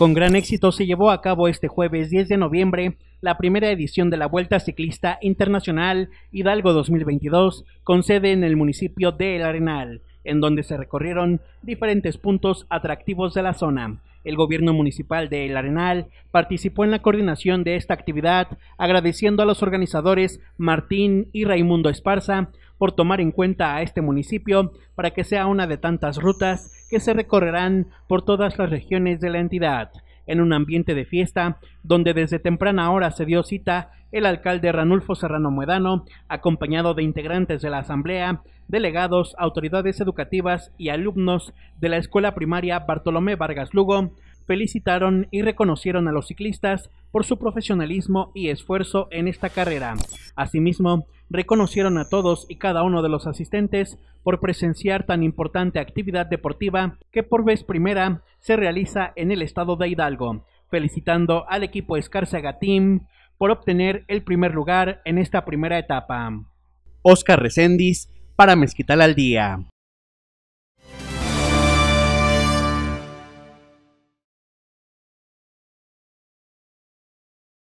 Con gran éxito se llevó a cabo este jueves 10 de noviembre la primera edición de la Vuelta Ciclista Internacional Hidalgo 2022, con sede en el municipio de El Arenal, en donde se recorrieron diferentes puntos atractivos de la zona. El gobierno municipal de El Arenal participó en la coordinación de esta actividad, agradeciendo a los organizadores Martín y Raimundo Esparza por tomar en cuenta a este municipio para que sea una de tantas rutas que se recorrerán por todas las regiones de la entidad. En un ambiente de fiesta, donde desde temprana hora se dio cita el alcalde Ranulfo Serrano Muedano, acompañado de integrantes de la Asamblea, delegados, autoridades educativas y alumnos de la Escuela Primaria Bartolomé Vargas Lugo, felicitaron y reconocieron a los ciclistas por su profesionalismo y esfuerzo en esta carrera. Asimismo, reconocieron a todos y cada uno de los asistentes por presenciar tan importante actividad deportiva que por vez primera se realiza en el estado de Hidalgo, felicitando al equipo Escarcega por obtener el primer lugar en esta primera etapa. Oscar Recendis para Mezquital al Día.